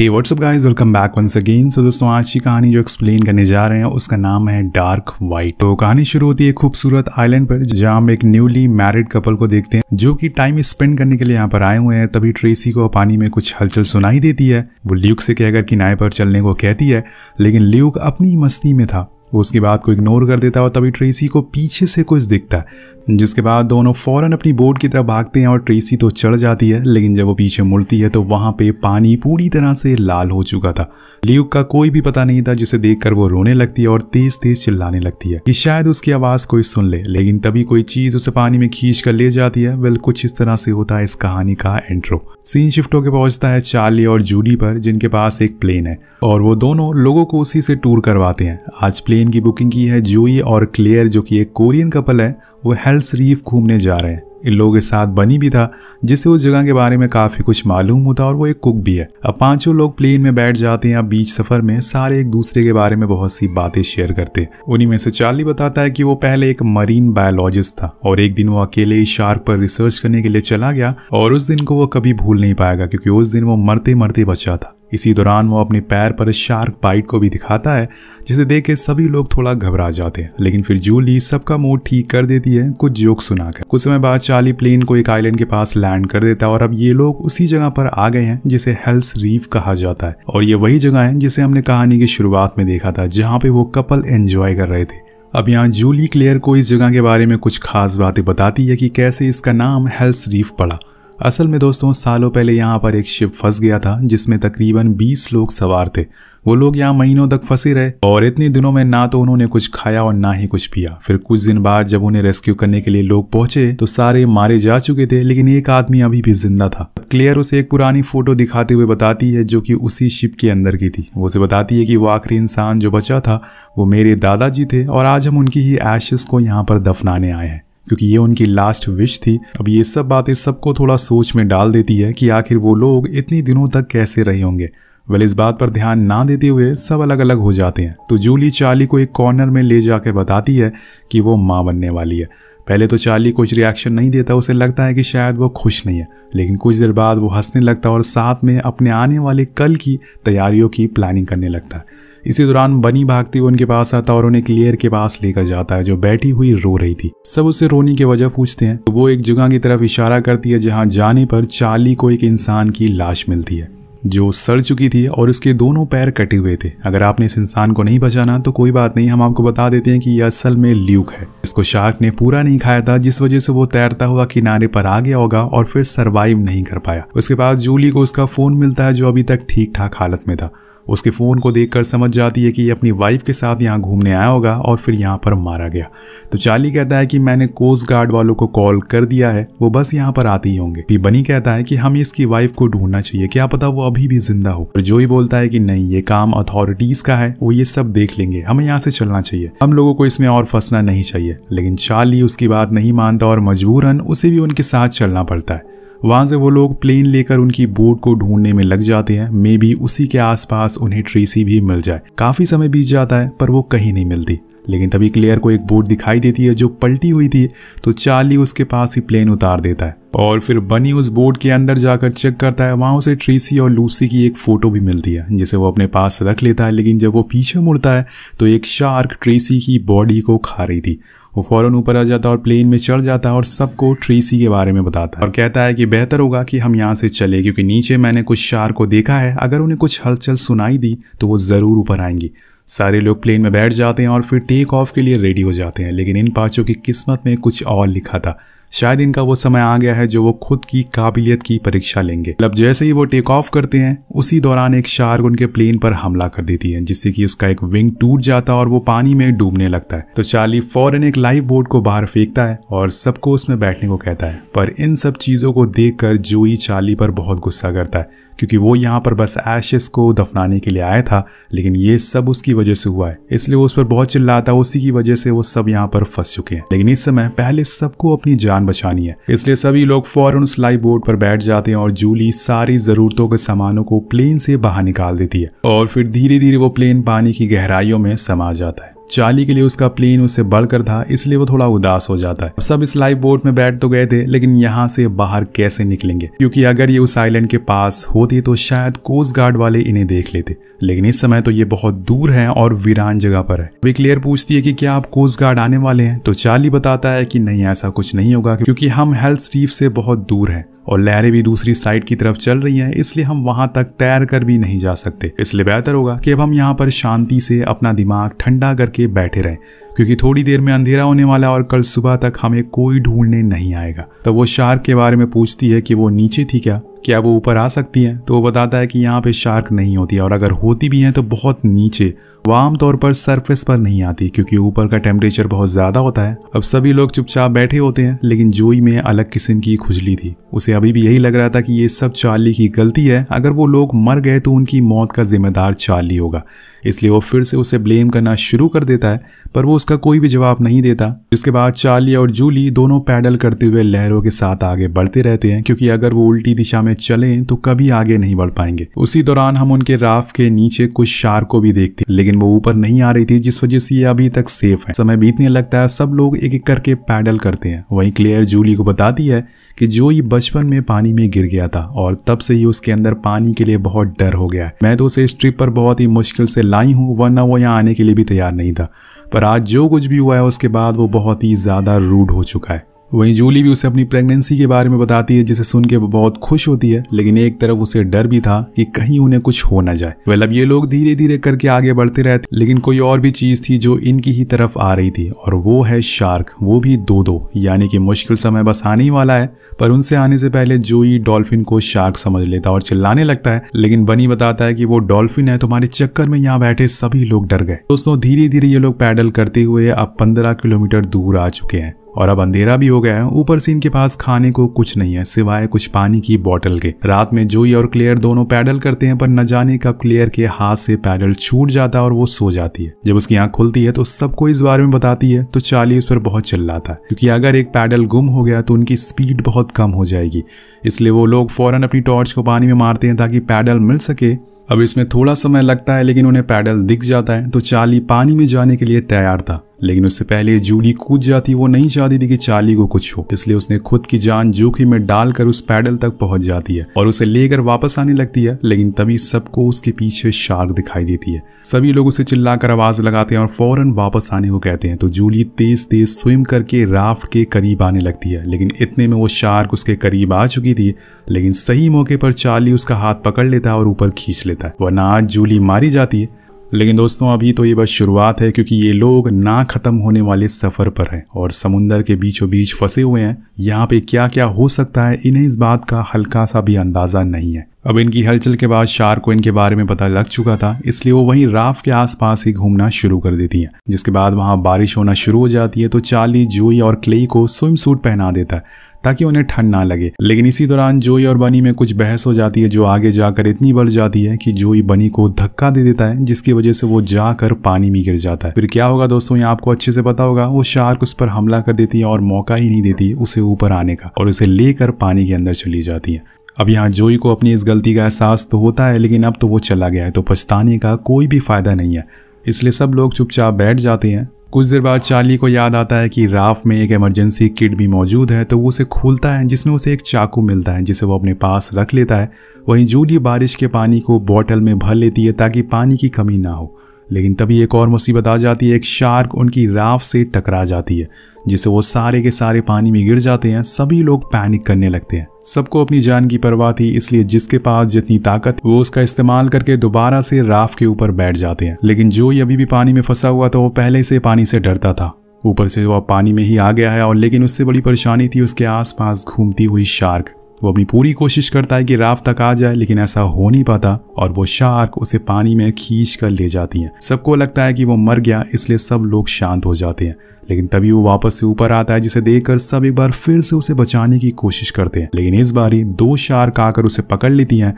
हे WhatsApp guys welcome back once again so दोस्तों आज की कहानी जो एक्सप्लेन करने जा रहे हैं उसका नाम है डार्क वाइट तो कहानी शुरू होती है खूबसूरत आइलैंड पर जहां हम एक न्यूली मैरिड कपल को देखते हैं जो कि टाइम स्पेंड करने के लिए यहाँ पर आए हुए हैं तभी ट्रेसी को पानी में कुछ हलचल सुनाई देती है वो ल्यूक से कहकर किनारे पर चलने को कहती है लेकिन ल्यूक अपनी मस्ती में था वो उसकी बात को इग्नोर कर देता है और तभी ट्रेसी को पीछे से कुछ दिखता है जिसके बाद दोनों फ़ौरन अपनी बोट की तरफ भागते हैं और ट्रेसी तो चढ़ जाती है लेकिन जब वो पीछे मुड़ती है तो वहाँ पे पानी पूरी तरह से लाल हो चुका था ल्यूक का कोई भी पता नहीं था जिसे देखकर वो रोने लगती है और तेज तेज चिल्लाने लगती है कि शायद उसकी आवाज़ कोई सुन ले लेकिन तभी कोई चीज़ उसे पानी में खींच कर ले जाती है वेल कुछ इस तरह से होता है इस कहानी का एंट्रो सीन शिफ्ट होकर पहुंचता है चार्ली और जूडी पर जिनके पास एक प्लेन है और वो दोनों लोगों को उसी से टूर करवाते हैं आज प्लेन ट्रेन की बुकिंग की है जोई और क्लेयर जो कि एक कोरियन कपल है वो हेल्स रीफ घूमने जा रहे हैं इन लोगों के साथ बनी भी था जिससे उस जगह के बारे में काफ़ी कुछ मालूम होता और वो एक कुक भी है अब पांचों लोग प्लेन में बैठ जाते हैं बीच सफ़र में सारे एक दूसरे के बारे में बहुत सी बातें शेयर करते हैं उन्हीं में से चार्ली बताता है कि वो पहले एक मरीन बायोलॉजिस्ट था और एक दिन वो अकेले शार्क पर रिसर्च करने के लिए चला गया और उस दिन को वो कभी भूल नहीं पाएगा क्योंकि उस दिन वो मरते मरते बचा था इसी दौरान वो अपने पैर पर शार्क बाइट को भी दिखाता है जिसे देख के सभी लोग थोड़ा घबरा जाते हैं लेकिन फिर जूली सबका मूड ठीक कर देती है कुछ जोक सुनाकर कुछ समय बाद चाली प्लेन को एक आइलैंड के पास लैंड कर देता है और अब ये लोग उसी जगह पर आ गए हैं जिसे हेल्स रीफ कहा जाता है और ये वही जगह है जिसे हमने कहानी की शुरुआत में देखा था जहाँ पे वो कपल एंजॉय कर रहे थे अब यहाँ जूली क्लेयर को इस जगह के बारे में कुछ खास बातें बताती है कि कैसे इसका नाम हेल्स रीफ पड़ा असल में दोस्तों सालों पहले यहाँ पर एक शिप फंस गया था जिसमें तकरीबन 20 लोग सवार थे वो लोग यहाँ महीनों तक फंसे रहे और इतने दिनों में ना तो उन्होंने कुछ खाया और ना ही कुछ पिया फिर कुछ दिन बाद जब उन्हें रेस्क्यू करने के लिए लोग पहुंचे तो सारे मारे जा चुके थे लेकिन एक आदमी अभी भी जिंदा था क्लियर उसे एक पुरानी फोटो दिखाते हुए बताती है जो कि उसी शिप के अंदर की थी वो उसे बताती है कि वो आखिरी इंसान जो बचा था वो मेरे दादाजी थे और आज हम उनकी ही एशेस को यहाँ पर दफनाने आए हैं क्योंकि ये उनकी लास्ट विश थी अब ये सब बातें सबको थोड़ा सोच में डाल देती है कि आखिर वो लोग इतने दिनों तक कैसे रहे होंगे वेल इस बात पर ध्यान ना देते हुए सब अलग अलग हो जाते हैं तो जूली चार्ली को एक कॉर्नर में ले जाकर बताती है कि वो माँ बनने वाली है पहले तो चार्ली कुछ रिएक्शन नहीं देता उसे लगता है कि शायद वो खुश नहीं है लेकिन कुछ देर बाद वो हंसने लगता है और साथ में अपने आने वाले कल की तैयारियों की प्लानिंग करने लगता है इसी दौरान बनी भागती हुई उनके पास आता और उन्हें क्लियर के पास लेकर जाता है जो बैठी हुई रो रही थी सब उसे रोने की वजह पूछते हैं तो वो एक जगह की तरफ इशारा करती है जहाँ जाने पर चार्ली को एक इंसान की लाश मिलती है जो सड़ चुकी थी और उसके दोनों पैर कटे हुए थे अगर आपने इस इंसान को नहीं बचाना तो कोई बात नहीं हम आपको बता देते हैं कि यह असल में ल्यूक है इसको शार्क ने पूरा नहीं खाया था जिस वजह से वो तैरता हुआ किनारे पर आ गया होगा और फिर सर्वाइव नहीं कर पाया उसके बाद जूली को उसका फोन मिलता है जो अभी तक ठीक ठाक हालत में था उसके फ़ोन को देखकर समझ जाती है कि ये अपनी वाइफ के साथ यहाँ घूमने आया होगा और फिर यहाँ पर मारा गया तो चार्ली कहता है कि मैंने कोस्ट गार्ड वालों को कॉल कर दिया है वो बस यहाँ पर आते ही होंगे बनी कहता है कि हमें इसकी वाइफ को ढूंढना चाहिए क्या पता वो अभी भी जिंदा हो पर जो ही बोलता है कि नहीं ये काम अथॉरिटीज का है वो ये सब देख लेंगे हमें यहाँ से चलना चाहिए हम लोगों को इसमें और फंसना नहीं चाहिए लेकिन चार्ली उसकी बात नहीं मानता और मजबूरन उसे भी उनके साथ चलना पड़ता है वहाँ से वो लोग प्लेन लेकर उनकी बोट को ढूंढने में लग जाते हैं मे बी उसी के आसपास उन्हें ट्रेसी भी मिल जाए काफी समय बीत जाता है पर वो कहीं नहीं मिलती लेकिन तभी क्लेयर को एक बोट दिखाई देती है जो पलटी हुई थी तो चार्ली उसके पास ही प्लेन उतार देता है और फिर बनी उस बोट के अंदर जाकर चेक करता है वहाँ उसे ट्रेसी और लूसी की एक फ़ोटो भी मिलती है जिसे वो अपने पास रख लेता है लेकिन जब वो पीछे मुड़ता है तो एक शार्क ट्रेसी की बॉडी को खा रही थी वो फ़ौरन ऊपर आ जाता है और प्लेन में चढ़ जाता है और सबको ट्रेसी के बारे में बताता है और कहता है कि बेहतर होगा कि हम यहाँ से चले क्योंकि नीचे मैंने कुछ शार को देखा है अगर उन्हें कुछ हलचल सुनाई दी तो वो ज़रूर ऊपर आएंगी सारे लोग प्लेन में बैठ जाते हैं और फिर टेक ऑफ के लिए रेडी हो जाते हैं लेकिन इन पाँचों की किस्मत में कुछ और लिखा था शायद इनका वो समय आ गया है जो वो खुद की काबिलियत की परीक्षा लेंगे मतलब जैसे ही वो टेक ऑफ करते हैं उसी दौरान एक शार्क उनके प्लेन पर हमला कर देती है जिससे कि उसका एक विंग टूट जाता है और वो पानी में डूबने लगता है तो चार्ली फौरन एक लाइफ बोट को बाहर फेंकता है और सबको उसमें बैठने को कहता है पर इन सब चीजों को देख कर जोई चार्ली पर बहुत गुस्सा करता है क्योंकि वो यहाँ पर बस एशेस को दफनाने के लिए आया था लेकिन ये सब उसकी वजह से हुआ है इसलिए उस पर बहुत चिल्लाता उसी की वजह से वो सब यहाँ पर फंस चुके हैं लेकिन इस समय पहले सबको अपनी जान बचानी है इसलिए सभी लोग फौरन उस लाइफ बोर्ड पर बैठ जाते हैं और जूली सारी जरूरतों के सामानों को प्लेन से बाहर निकाल देती है और फिर धीरे धीरे वो प्लेन पानी की गहराइयों में समा जाता है चाली के लिए उसका प्लेन उससे बढ़कर था इसलिए वो थोड़ा उदास हो जाता है सब इस लाइफ बोट में बैठ तो गए थे लेकिन यहाँ से बाहर कैसे निकलेंगे क्योंकि अगर ये उस आइलैंड के पास होती तो शायद कोस्ट गार्ड वाले इन्हें देख लेते लेकिन इस समय तो ये बहुत दूर है और वीरान जगह पर है वे क्लियर पूछती है कि क्या आप कोस्ट गार्ड आने वाले हैं तो चाली बताता है कि नहीं ऐसा कुछ नहीं होगा क्योंकि हम हेल्थ स्टीफ से बहुत दूर है और लहरें भी दूसरी साइड की तरफ चल रही हैं इसलिए हम वहां तक तैर कर भी नहीं जा सकते इसलिए बेहतर होगा कि अब हम यहाँ पर शांति से अपना दिमाग ठंडा करके बैठे रहें क्योंकि थोड़ी देर में अंधेरा होने वाला और कल सुबह तक हमें कोई ढूंढने नहीं आएगा तब तो वो शार्क के बारे में पूछती है कि वो नीचे थी क्या क्या वो ऊपर आ सकती है तो वो बताता है कि यहाँ पे शार्क नहीं होती और अगर होती भी है तो बहुत नीचे वो आमतौर पर सरफेस पर नहीं आती क्योंकि ऊपर का टेम्परेचर बहुत ज़्यादा होता है अब सभी लोग चुपचाप बैठे होते हैं लेकिन जोई में अलग किस्म की खुजली थी उसे अभी भी यही लग रहा था कि ये सब चार्ली की गलती है अगर वो लोग मर गए तो उनकी मौत का जिम्मेदार चार्ली होगा इसलिए वो फिर से उसे ब्लेम करना शुरू कर देता है पर वो उसका कोई भी जवाब नहीं देता जिसके बाद चार्ली और जूली दोनों पैडल करते हुए लहरों के साथ आगे बढ़ते रहते हैं क्योंकि अगर वो उल्टी दिशा में में चलें तो कभी आगे नहीं बढ़ पाएंगे उसी दौरान हम उनके राफ के नीचे कुछ शार को भी देखते लेकिन वो ऊपर नहीं आ रही थी जिस वजह से ये अभी तक सेफ है समय बीतने लगता है सब लोग एक एक करके पैडल करते हैं वही क्लियर जूली को बताती है कि जो ये बचपन में पानी में गिर गया था और तब से ही उसके अंदर पानी के लिए बहुत डर हो गया है मैं तो उसे इस ट्रिप पर बहुत ही मुश्किल से लाई हूँ वरना वो यहाँ आने के लिए भी तैयार नहीं था पर आज जो कुछ भी हुआ है उसके बाद वो बहुत ही ज़्यादा रूड हो चुका है वहीं जूली भी उसे अपनी प्रेगनेंसी के बारे में बताती है जिसे सुन के वो बहुत खुश होती है लेकिन एक तरफ उसे डर भी था कि कहीं उन्हें कुछ हो ना जाए वेल अब ये लोग धीरे धीरे करके आगे बढ़ते रहते लेकिन कोई और भी चीज थी जो इनकी ही तरफ आ रही थी और वो है शार्क वो भी दो दो यानी कि मुश्किल समय बस आने ही वाला है पर उनसे आने से पहले जोई डॉल्फिन को शार्क समझ लेता और चिल्लाने लगता है लेकिन बनी बताता है कि वो डॉल्फिन है तुम्हारे तो चक्कर में यहाँ बैठे सभी लोग डर गए दोस्तों धीरे धीरे ये लोग पैडल करते हुए अब पंद्रह किलोमीटर दूर आ चुके हैं और अब अंधेरा भी हो गया है ऊपर से इनके पास खाने को कुछ नहीं है सिवाय कुछ पानी की बॉटल के रात में जोई और क्लेयर दोनों पैडल करते हैं पर न जाने कब क्लेयर के हाथ से पैडल छूट जाता है और वो सो जाती है जब उसकी आंख खुलती है तो सबको इस बारे में बताती है तो चाली उस पर बहुत चिल्लाता है क्योंकि अगर एक पैडल गुम हो गया तो उनकी स्पीड बहुत कम हो जाएगी इसलिए वो लोग फौरन अपनी टॉर्च को पानी में मारते हैं ताकि पैडल मिल सके अब इसमें थोड़ा समय लगता है लेकिन उन्हें पैडल दिख जाता है तो चाली पानी में जाने के लिए तैयार था लेकिन उससे पहले जूली कूद जाती वो नहीं चाहती थी कि चार्ली को कुछ हो इसलिए उसने खुद की जान जोखिम में डालकर उस पैडल तक पहुंच जाती है और उसे लेकर वापस आने लगती है लेकिन तभी सबको उसके पीछे शार्क दिखाई देती है सभी लोग उसे चिल्लाकर आवाज लगाते हैं और फौरन वापस आने को कहते हैं तो जूली तेज तेज स्विम करके राफ्ट के करीब आने लगती है लेकिन इतने में वो शार्क उसके करीब आ चुकी थी लेकिन सही मौके पर चार्ली उसका हाथ पकड़ लेता है और ऊपर खींच लेता है वरना आज जूली मारी जाती है लेकिन दोस्तों अभी तो ये बस शुरुआत है क्योंकि ये लोग ना ख़त्म होने वाले सफ़र पर हैं और समुन्दर के बीचों बीच फंसे हुए हैं यहाँ पे क्या क्या हो सकता है इन्हें इस बात का हल्का सा भी अंदाज़ा नहीं है अब इनकी हलचल के बाद शार को इनके बारे में पता लग चुका था इसलिए वो वहीं राफ के आसपास ही घूमना शुरू कर देती हैं जिसके बाद वहाँ बारिश होना शुरू हो जाती है तो चार्ली जूई और क्लेई को स्विम सूट पहना देता है ताकि उन्हें ठंड ना लगे लेकिन इसी दौरान जोई और बनी में कुछ बहस हो जाती है जो आगे जाकर इतनी बढ़ जाती है कि जोई बनी को धक्का दे देता है जिसकी वजह से वो जाकर पानी में गिर जाता है फिर क्या होगा दोस्तों ये आपको अच्छे से पता होगा वो शार्क उस पर हमला कर देती है और मौका ही नहीं देती उसे ऊपर आने का और उसे लेकर पानी के अंदर चली जाती है अब यहाँ जोई को अपनी इस गलती का एहसास तो होता है लेकिन अब तो वो चला गया है तो पछताने का कोई भी फायदा नहीं है इसलिए सब लोग चुपचाप बैठ जाते हैं कुछ देर बाद चार्ली को याद आता है कि राफ में एक इमरजेंसी किट भी मौजूद है तो वो उसे खोलता है जिसमें उसे एक चाकू मिलता है जिसे वो अपने पास रख लेता है वहीं जूली बारिश के पानी को बॉटल में भर लेती है ताकि पानी की कमी ना हो लेकिन तभी एक और मुसीबत आ जाती है एक शार्क उनकी राफ से टकरा जाती है जिसे वो सारे के सारे पानी में गिर जाते हैं सभी लोग पैनिक करने लगते हैं सबको अपनी जान की परवाह थी इसलिए जिसके पास जितनी ताकत वो उसका इस्तेमाल करके दोबारा से राफ के ऊपर बैठ जाते हैं लेकिन जो अभी भी पानी में फंसा हुआ था वो पहले से पानी से डरता था ऊपर से वह पानी में ही आ गया है और लेकिन उससे बड़ी परेशानी थी उसके आसपास घूमती हुई शार्क वो अपनी पूरी कोशिश करता है कि राफ तक आ जाए लेकिन ऐसा हो नहीं पाता और वो शार्क उसे पानी में खींच कर ले जाती है सबको लगता है कि वो मर गया इसलिए सब लोग शांत हो जाते हैं लेकिन तभी वो वापस से ऊपर आता है जिसे देखकर सब एक बार फिर से उसे बचाने की कोशिश करते हैं लेकिन इस बार ही दो शार्क आकर उसे पकड़ लेती हैं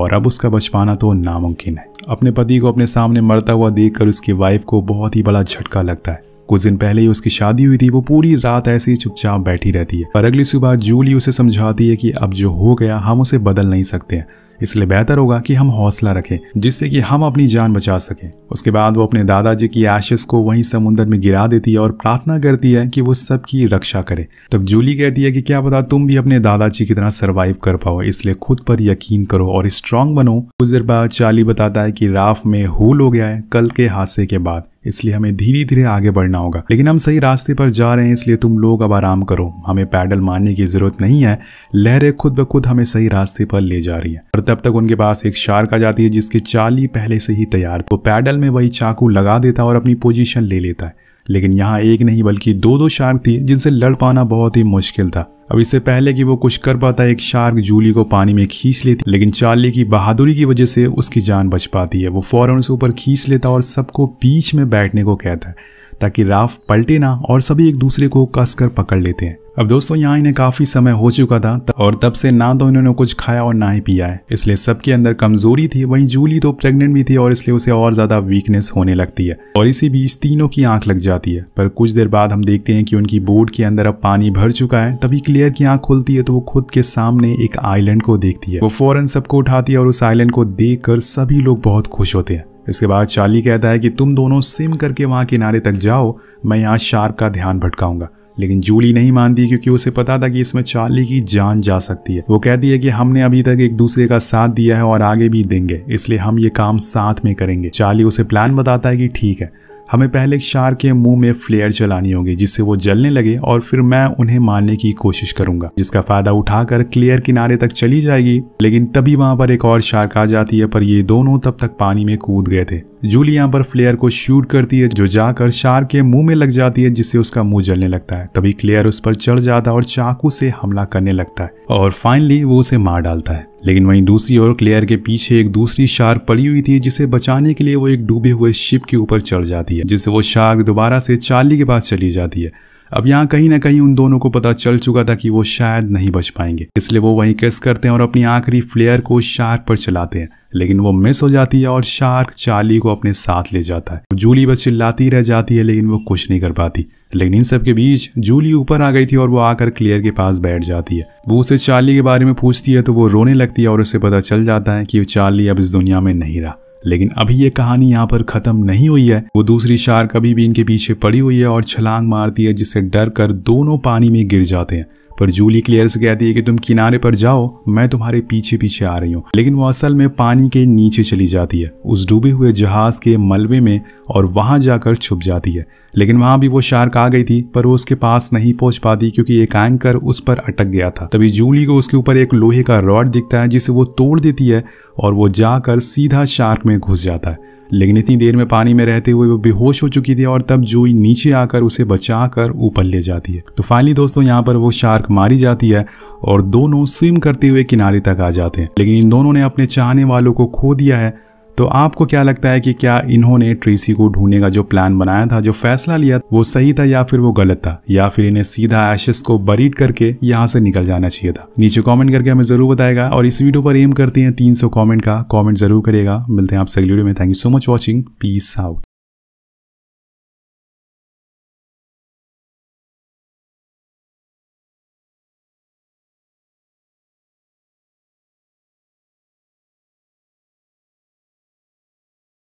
और अब उसका बच पाना तो नामुमकिन है अपने पति को अपने सामने मरता हुआ देखकर उसकी वाइफ को बहुत ही बड़ा झटका लगता है कुछ दिन पहले ही उसकी शादी हुई थी वो पूरी रात ऐसे ही चुपचाप बैठी रहती है पर अगली सुबह जूली उसे समझाती है कि अब जो हो गया हम उसे बदल नहीं सकते हैं इसलिए बेहतर होगा कि हम हौसला रखें जिससे कि हम अपनी जान बचा सकें उसके बाद वो अपने दादाजी की एशेस को वहीं समुद्र में गिरा देती है और प्रार्थना करती है कि वो सबकी रक्षा करे तब जूली कहती है कि क्या पता तुम भी अपने दादाजी की तरह सर्वाइव कर पाओ इसलिए खुद पर यकीन करो और स्ट्रांग बनो कुछ देर बाद चाली बताता है कि राफ में हूल हो गया है कल के हादसे के बाद इसलिए हमें धीरे धीरे आगे बढ़ना होगा लेकिन हम सही रास्ते पर जा रहे हैं इसलिए तुम लोग अब आराम करो हमें पैडल मारने की ज़रूरत नहीं है लहरें खुद ब खुद हमें सही रास्ते पर ले जा रही है और तब तक उनके पास एक शार्क आ जाती है जिसकी चाली पहले से ही तैयार वो पैडल में वही चाकू लगा देता और अपनी पोजिशन ले लेता है लेकिन यहाँ एक नहीं बल्कि दो दो शार्क थी जिनसे लड़ पाना बहुत ही मुश्किल था अब इससे पहले कि वो कुछ कर पाता एक शार्क जूली को पानी में खींच लेती लेकिन चार्ली की बहादुरी की वजह से उसकी जान बच पाती है वो फौरन उसे ऊपर खींच लेता और सबको बीच में बैठने को कहता है ताकि राफ पलटे ना और सभी एक दूसरे को कसकर पकड़ लेते हैं अब दोस्तों यहाँ इन्हें काफी समय हो चुका था और तब से ना तो इन्होंने कुछ खाया और ना ही पिया है इसलिए सबके अंदर कमजोरी थी वहीं जूली तो प्रेग्नेंट भी थी और इसलिए उसे और ज्यादा वीकनेस होने लगती है और इसी बीच तीनों की आंख लग जाती है पर कुछ देर बाद हम देखते हैं कि उनकी बोर्ड के अंदर अब पानी भर चुका है तभी क्लियर की आंख खुलती है तो वो खुद के सामने एक आइलैंड को देखती है वो फौरन सबको उठाती है और उस आइलैंड को देख सभी लोग बहुत खुश होते हैं इसके बाद चार्ली कहता है कि तुम दोनों सिम करके वहां किनारे तक जाओ मैं यहाँ शार्क का ध्यान भटकाऊंगा लेकिन जूली नहीं मानती क्योंकि उसे पता था कि इसमें चार्ली की जान जा सकती है वो कहती है कि हमने अभी तक एक दूसरे का साथ दिया है और आगे भी देंगे इसलिए हम ये काम साथ में करेंगे चार्ली उसे प्लान बताता है कि ठीक है हमें पहले शार के मुंह में फ्लेयर चलानी होगी जिससे वो जलने लगे और फिर मैं उन्हें मारने की कोशिश करूंगा जिसका फायदा उठाकर क्लियर किनारे तक चली जाएगी लेकिन तभी वहां पर एक और शार्क आ जाती है पर ये दोनों तब तक पानी में कूद गए थे जूली यहाँ पर फ्लेयर को शूट करती है जो जाकर शार्क के मुंह में लग जाती है जिससे उसका मुंह जलने लगता है तभी क्लेयर उस पर चढ़ जाता है और चाकू से हमला करने लगता है और फाइनली वो उसे मार डालता है लेकिन वहीं दूसरी ओर क्लेयर के पीछे एक दूसरी शार्क पड़ी हुई थी जिसे बचाने के लिए वो एक डूबे हुए शिप के ऊपर चढ़ जाती है जिससे वो शार्क दोबारा से चाली के पास चली जाती है अब यहाँ कहीं ना कहीं उन दोनों को पता चल चुका था कि वो शायद नहीं बच पाएंगे इसलिए वो वहीं किस करते हैं और अपनी आखिरी फ्लेयर को शार्क पर चलाते हैं लेकिन वो मिस हो जाती है और शार्क चार्ली को अपने साथ ले जाता है जूली बस चिल्लाती रह जाती है लेकिन वो कुछ नहीं कर पाती लेकिन इन सब के बीच जूली ऊपर आ गई थी और वो आकर क्लियर के पास बैठ जाती है वो उसे चार्ली के बारे में पूछती है तो वो रोने लगती है और उसे पता चल जाता है कि चार्ली अब इस दुनिया में नहीं रहा लेकिन अभी ये कहानी यहाँ पर खत्म नहीं हुई है वो दूसरी शार्क अभी भी इनके पीछे पड़ी हुई है और छलांग मारती है जिससे डर कर दोनों पानी में गिर जाते हैं पर जूली क्लियर से कहती है कि तुम किनारे पर जाओ मैं तुम्हारे पीछे पीछे आ रही हूँ लेकिन वो असल में पानी के नीचे चली जाती है उस डूबे हुए जहाज के मलबे में और वहाँ जाकर छुप जाती है लेकिन वहां भी वो शार्क आ गई थी पर वो उसके पास नहीं पहुँच पाती क्योंकि एक एंकर उस पर अटक गया था तभी जूली को उसके ऊपर एक लोहे का रॉड दिखता है जिसे वो तोड़ देती है और वो जाकर सीधा शार्क में घुस जाता है लेकिन इतनी देर में पानी में रहते हुए वो बेहोश हो चुकी थी और तब जूई नीचे आकर उसे बचा कर ऊपर ले जाती है तो फाइनली दोस्तों यहाँ पर वो शार्क मारी जाती है और दोनों स्विम करते हुए किनारे तक आ जाते हैं लेकिन इन दोनों ने अपने चाहने वालों को खो दिया है तो आपको क्या लगता है कि क्या इन्होंने ट्रेसी को ढूंढने का जो प्लान बनाया था जो फैसला लिया वो सही था या फिर वो गलत था या फिर इन्हें सीधा एशेस को बरीड करके यहाँ से निकल जाना चाहिए था नीचे कमेंट करके हमें जरूर बताएगा और इस वीडियो पर एम करते हैं 300 कमेंट का कमेंट जरूर करेगा मिलते हैं आपसे अगली वीडियो में thank you so much watching peace out